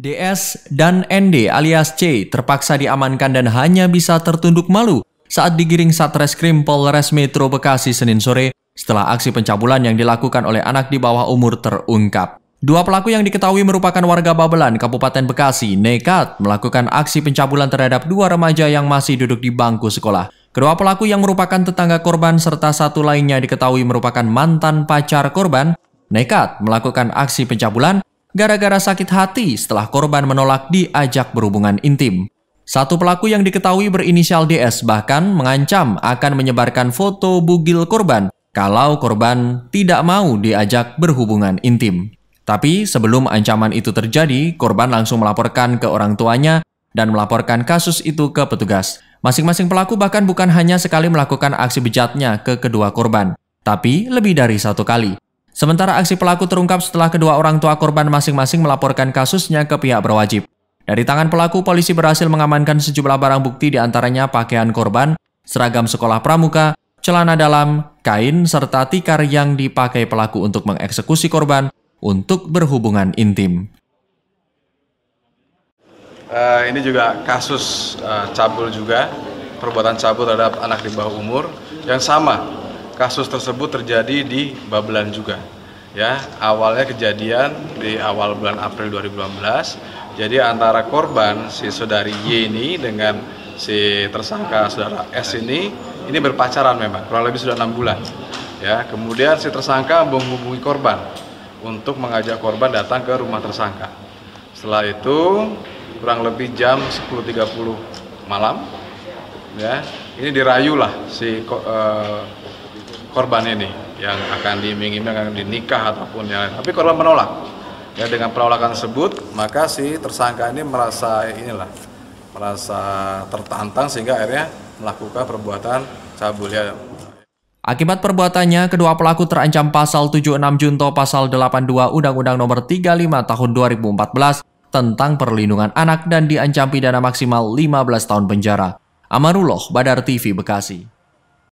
DS dan ND alias C terpaksa diamankan dan hanya bisa tertunduk malu saat digiring Satreskrim Polres Metro Bekasi Senin sore setelah aksi pencabulan yang dilakukan oleh anak di bawah umur terungkap. Dua pelaku yang diketahui merupakan warga Babelan, Kabupaten Bekasi, nekat melakukan aksi pencabulan terhadap dua remaja yang masih duduk di bangku sekolah. Kedua pelaku yang merupakan tetangga korban serta satu lainnya diketahui merupakan mantan pacar korban, nekat melakukan aksi pencabulan gara-gara sakit hati setelah korban menolak diajak berhubungan intim. Satu pelaku yang diketahui berinisial DS bahkan mengancam akan menyebarkan foto bugil korban kalau korban tidak mau diajak berhubungan intim. Tapi sebelum ancaman itu terjadi, korban langsung melaporkan ke orang tuanya dan melaporkan kasus itu ke petugas. Masing-masing pelaku bahkan bukan hanya sekali melakukan aksi bejatnya ke kedua korban, tapi lebih dari satu kali. Sementara aksi pelaku terungkap setelah kedua orang tua korban masing-masing melaporkan kasusnya ke pihak berwajib. Dari tangan pelaku, polisi berhasil mengamankan sejumlah barang bukti diantaranya pakaian korban, seragam sekolah pramuka, celana dalam, kain, serta tikar yang dipakai pelaku untuk mengeksekusi korban untuk berhubungan intim. Uh, ini juga kasus uh, cabul juga, perbuatan cabul terhadap anak di bawah umur yang sama kasus tersebut terjadi di Babelan juga. Ya, awalnya kejadian di awal bulan April 2018. Jadi antara korban si saudari Y ini dengan si tersangka saudara S ini ini berpacaran memang kurang lebih sudah enam bulan. Ya, kemudian si tersangka menghubungi korban untuk mengajak korban datang ke rumah tersangka. Setelah itu kurang lebih jam 10.30 malam ya ini dirayu lah si eh, korban ini yang akan diiming-iming akan dinikah ataupun yang lain. Tapi korban menolak. Ya dengan penolakan tersebut maka si tersangka ini merasa inilah merasa tertantang sehingga akhirnya melakukan perbuatan cabul ya. Akibat perbuatannya, kedua pelaku terancam pasal 76 Junto pasal 82 Undang-Undang Nomor 35 Tahun 2014 tentang perlindungan anak dan diancam pidana maksimal 15 tahun penjara. Amarullah Badar TV Bekasi.